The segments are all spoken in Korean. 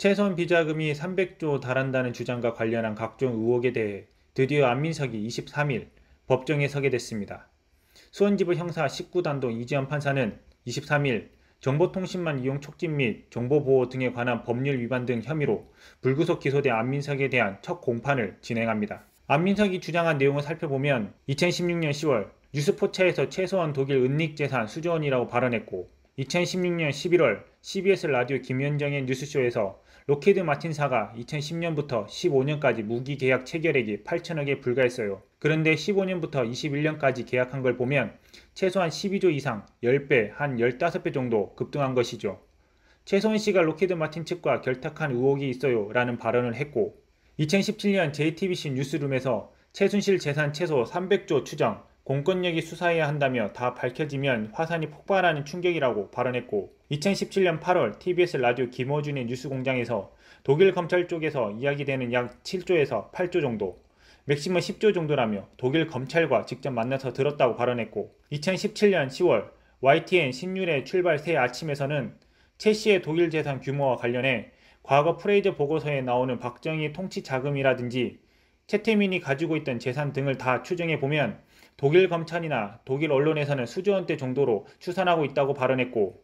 최소한 비자금이 300조 달한다는 주장과 관련한 각종 의혹에 대해 드디어 안민석이 23일 법정에 서게 됐습니다. 수원지부 형사 19단독 이지현 판사는 23일 정보통신망 이용 촉진 및 정보보호 등에 관한 법률 위반 등 혐의로 불구속 기소된 안민석에 대한 첫 공판을 진행합니다. 안민석이 주장한 내용을 살펴보면 2016년 10월 뉴스포차에서 최소한 독일 은닉재산 수조원이라고 발언했고 2016년 11월 CBS 라디오 김현정의 뉴스쇼에서 로케드 마틴사가 2010년부터 15년까지 무기 계약 체결액이 8천억에 불과했어요. 그런데 15년부터 21년까지 계약한 걸 보면 최소한 12조 이상 10배, 한 15배 정도 급등한 것이죠. 최소은 씨가 로케드 마틴 측과 결탁한 의혹이 있어요 라는 발언을 했고 2017년 JTBC 뉴스룸에서 최순실 재산 최소 300조 추정, 공권력이 수사해야 한다며 다 밝혀지면 화산이 폭발하는 충격이라고 발언했고 2017년 8월 TBS 라디오 김호준의 뉴스공장에서 독일 검찰 쪽에서 이야기되는 약 7조에서 8조 정도 맥시멈 10조 정도라며 독일 검찰과 직접 만나서 들었다고 발언했고 2017년 10월 YTN 신율의 출발 새 아침에서는 채 씨의 독일 재산 규모와 관련해 과거 프레이저 보고서에 나오는 박정희 통치 자금이라든지 채태민이 가지고 있던 재산 등을 다 추정해 보면 독일 검찰이나 독일 언론에서는 수조원대 정도로 추산하고 있다고 발언했고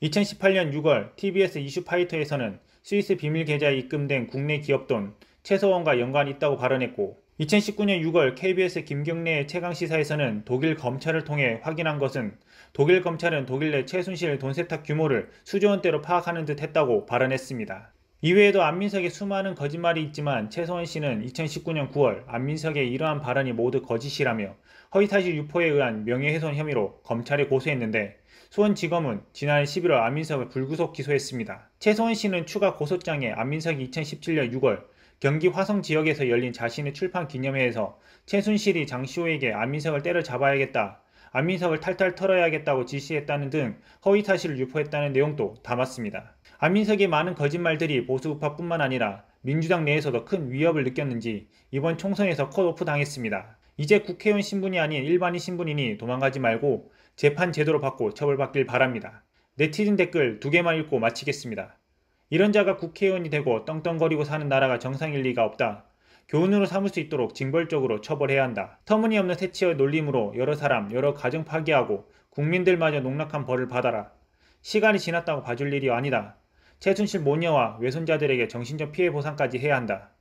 2018년 6월 TBS 이슈파이터에서는 스위스 비밀 계좌에 입금된 국내 기업 돈 최소원과 연관이 있다고 발언했고 2019년 6월 KBS 김경래의 최강시사에서는 독일 검찰을 통해 확인한 것은 독일 검찰은 독일 내 최순실 돈세탁 규모를 수조원대로 파악하는 듯 했다고 발언했습니다. 이외에도 안민석의 수많은 거짓말이 있지만 최소원 씨는 2019년 9월 안민석의 이러한 발언이 모두 거짓이라며 허위사실 유포에 의한 명예훼손 혐의로 검찰에 고소했는데 수원지검은 지난 11월 안민석을 불구속 기소했습니다. 최소원 씨는 추가 고소장에 안민석이 2017년 6월 경기 화성 지역에서 열린 자신의 출판 기념회에서 최순실이 장시호에게 안민석을 때려잡아야겠다, 안민석을 탈탈 털어야겠다고 지시했다는 등 허위사실을 유포했다는 내용도 담았습니다. 안민석의 많은 거짓말들이 보수우파뿐만 아니라 민주당 내에서도 큰 위협을 느꼈는지 이번 총선에서 컷오프 당했습니다. 이제 국회의원 신분이 아닌 일반인 신분이니 도망가지 말고 재판 제대로 받고 처벌받길 바랍니다. 네티즌 댓글 두 개만 읽고 마치겠습니다. 이런 자가 국회의원이 되고 떵떵거리고 사는 나라가 정상일 리가 없다. 교훈으로 삼을 수 있도록 징벌적으로 처벌해야 한다. 터무니없는 새치의 놀림으로 여러 사람, 여러 가정 파괴하고 국민들마저 농락한 벌을 받아라. 시간이 지났다고 봐줄 일이 아니다. 최순실 모녀와 외손자들에게 정신적 피해 보상까지 해야 한다.